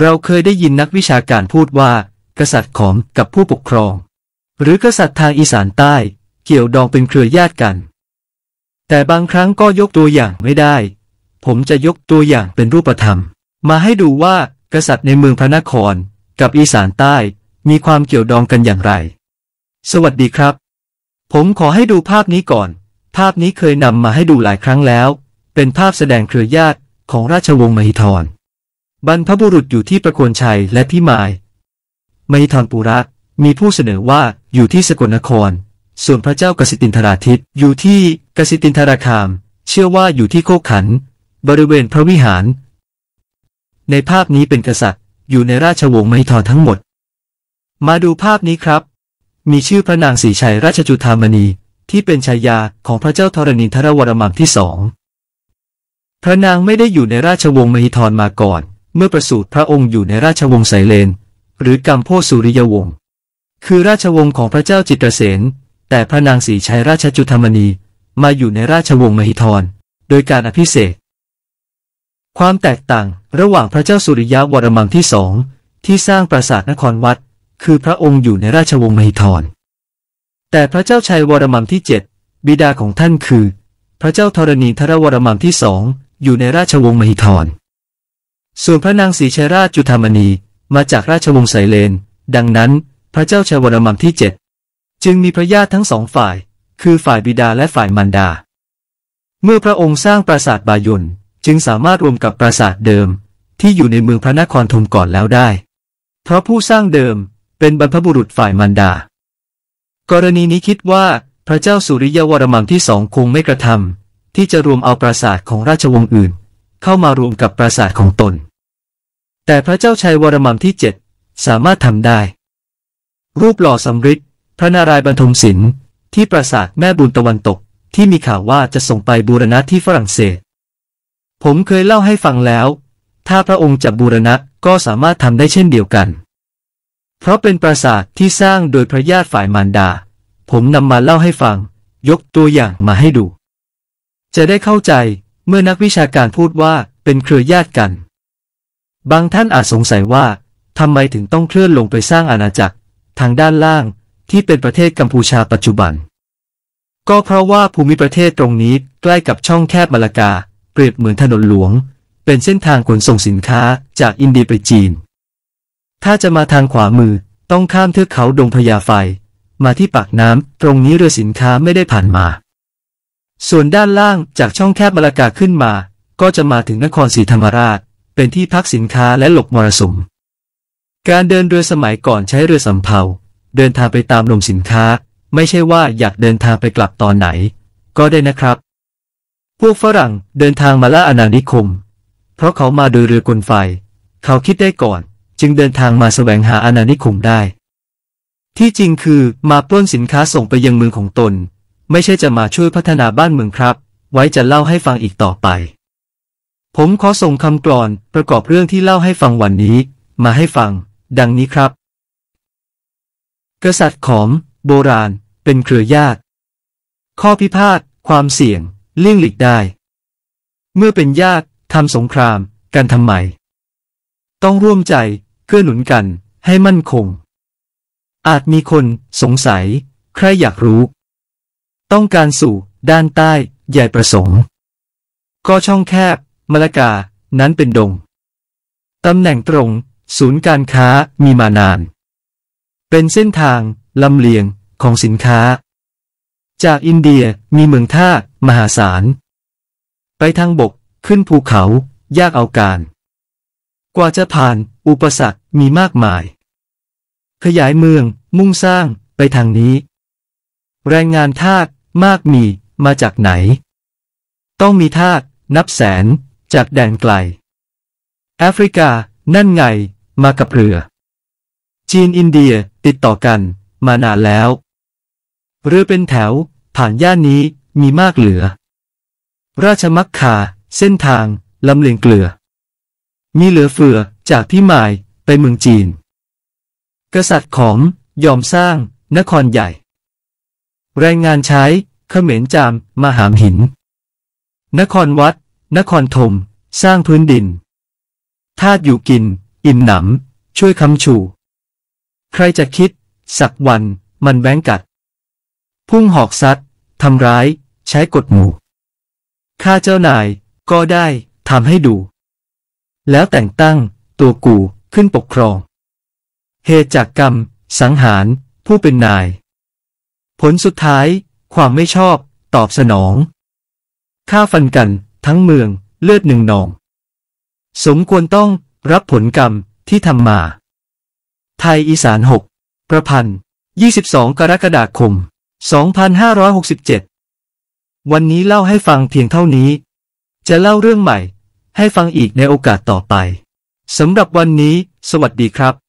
เราเคยได้ยินนักวิชาการพูดว่า กษัตริย์ของกับผู้ปกครอง หรือกษัตริย์ทางอีสานใต้ เกี่ยวดองเป็นเครือญาติกัน แต่บางครั้งก็ยกตัวอย่างไม่ได้ ผมจะยกตัวอย่างเป็นรูปธรรม มาให้ดูว่ากษัตริย์ในเมืองพระนคร กับอีสานใต้มีความเกี่ยวดองกันอย่างไร สวัสดีครับ ผมขอให้ดูภาพนี้ก่อน ภาพนี้เคยนำมาให้ดูหลายครั้งแล้ว เป็นภาพแสดงเครือญาติของราชวงศ์มหิธรบรรพบุรุษอยู่ที่ประโคนชัยและพิมายไมทอนปุระ มีผู้เสนอว่าอยู่ที่สกลนคร ส่วนพระเจ้ากสิตินทราทิตอยู่ที่กสิตินทราคาม เชื่อว่าอยู่ที่โคกขันบริเวณพระวิหาร ในภาพนี้เป็นกษัตริย์อยู่ในราชวงศ์ไมทอนทั้งหมด มาดูภาพนี้ครับ มีชื่อพระนางสีชัยราชจุธามณี ที่เป็นชายาของพระเจ้าธรณินทรวรมังที่สองพระนางไม่ได้อยู่ในราชวงศ์มหิธรมาก่อนเมื่อประสูติพระองค์อยู่ในราชวงศ์ไสเลน หรือกัมโพสุริยวงศ์คือราชวงศ์ของพระเจ้าจิตรเสนแต่พระนางสีชัยราชจุธามณีมาอยู่ในราชวงศ์มหิธรโดยการอภิเษกความแตกต่างระหว่างพระเจ้าสุริยะวรมังที่สองที่สร้างปราสาทนครวัด คือพระองค์อยู่ในราชวงศ์มหิธรแต่พระเจ้าชัยวรมังที่เจ็ดบิดาของท่านคือ พระเจ้าธรณีทรวรมังที่สองอยู่ในราชวงศ์มหิธรส่วนพระนางศรีชราชจุธามณีมาจากราชวงศ์ไสเลน ดังนั้น พระเจ้าชวรมังที่เจ็ดจึงมีพระญาติทั้งสองฝ่าย คือฝ่ายบิดาและฝ่ายมารดา เมื่อพระองค์สร้างปราสาทบายุนจึงสามารถรวมกับปราสาทเดิม ที่อยู่ในเมืองพระนครธมก่อนแล้วได้ เพราะผู้สร้างเดิมเป็นบรรพบุรุษฝ่ายมารดา กรณีนี้คิดว่า พระเจ้าสุริยวรมังที่สองคงไม่กระทำ ที่จะรวมเอาปราสาทของราชวงศ์อื่นเข้ามารวมกับปราสาทของตน แต่พระเจ้าชัยวรมันที่เจ็ดสามารถทำได้ รูปหล่อสำริดพระนารายณ์บรรทมศิลป์ที่ปราสาทแม่บุญตะวันตกที่มีข่าวว่าจะส่งไปบูรณะที่ฝรั่งเศส ผมเคยเล่าให้ฟังแล้ว ถ้าพระองค์จะบูรณะก็สามารถทำได้เช่นเดียวกัน เพราะเป็นปราสาทที่สร้างโดยพระญาติฝ่ายมารดา ผมนำมาเล่าให้ฟัง ยกตัวอย่างมาให้ดู จะได้เข้าใจเมื่อนักวิชาการพูดว่าเป็นเครือญาติกัน บางท่านอาจสงสัยว่า ทำไมถึงต้องเคลื่อนลงไปสร้างอาณาจักรทางด้านล่างที่เป็นประเทศกัมพูชาปัจจุบัน ก็เพราะว่าภูมิประเทศตรงนี้ใกล้กับช่องแคบมาลากาเปรียบเหมือนถนนหลวง เป็นเส้นทางขนส่งสินค้าจากอินเดียไปจีน ถ้าจะมาทางขวามือต้องข้ามเทือกเขาดงพญาไฟ มาที่ปากน้ำตรงนี้เรือสินค้าไม่ได้ผ่านมาส่วนด้านล่างจากช่องแคบมรรากาขึ้นมา ก็จะมาถึงนครศรีธรรมราช เป็นที่พักสินค้าและหลบมรสุมการเดินเรือสมัยก่อนใช้เรือสำเภาเดินทางไปตามลมสินค้า ไม่ใช่ว่าอยากเดินทางไปกลับตอนไหน ก็ได้นะครับ พวกฝรั่งเดินทางมาละาอาานิคม เพราะเขามาโดยเรือกลไฟ เขาคิดได้ก่อน จึงเดินทางมาแสวงหาอาณานิคมได้ ที่จริงคือมาปล้นสินค้าส่งไปยังเมืองของตนไม่ใช่จะมาช่วยพัฒนาบ้านเมืองครับ ไว้จะเล่าให้ฟังอีกต่อไป ผมขอส่งคำกรอนประกอบเรื่องที่เล่าให้ฟังวันนี้ มาให้ฟัง ดังนี้ครับ กษัตริย์ขอมโบราณ เป็นเครือญาติ ข้อพิพาทความเสี่ยงเลี่ยงหลีกได้ เมื่อเป็นญาติทำสงครามกันทำไมต้องร่วมใจ เกื้อหนุนกัน ให้มั่นคง อาจมีคนสงสัย ใครอยากรู้ต้องการสู่ด้านใต้ใหญ่ประสงค์ ก็ช่องแคบมะละกา นั้นเป็นดง ตำแหน่งตรง ศูนย์การค้ามีมานาน เป็นเส้นทาง ลำเลียงของสินค้า จากอินเดียมีเมืองท่า มหาศาล ไปทางบกขึ้นภูเขายากเอาการ กว่าจะผ่านอุปสรรคมีมากมาย ขยายเมืองมุ่งสร้างไปทางนี้ แรงงานทาสมากมีมาจากไหน ต้องมีทาสนับแสน จากแดนไกล แอฟริกา นั่นไงมากับเรือ จีนอินเดียติดต่อกัน มานานแล้ว เรือเป็นแถวผ่านย่านนี้มีมากเหลือ ราชมักคาเส้นทาง ลำเลียงเกลือ มีเหลือเฟือ จากที่หมาย ไปเมืองจีน กษัตริย์ของยอมสร้างนครใหญ่แรงงานใช้ เขมรจามมหามหิน นครวัด นครธมสร้างพื้นดิน ทาตอยู่กิน อิ่มหนำช่วยคำชูใครจะคิด สักวัน มันแบงกัด พุ่งหอกซัดทำร้าย ใช้กดหมู่ฆ่าเจ้านาย ก็ได้ทำให้ดู แล้วแต่งตั้ง ตัวกูขึ้นปกครองเหตุจากกรรม สังหาร ผู้เป็นนายผลสุดท้าย ความไม่ชอบ ตอบสนองฆ่าฟันกันทั้งเมืองเลือดหนึ่งหนอง สมควรต้องรับผลกรรมที่ทำมา ไทยอีสานหกประพันธ์ 22 กรกฎาคม2567 วันนี้เล่าให้ฟังเพียงเท่านี้ จะเล่าเรื่องใหม่ ให้ฟังอีกในโอกาสต่อไปสำหรับวันนี้ สวัสดีครับ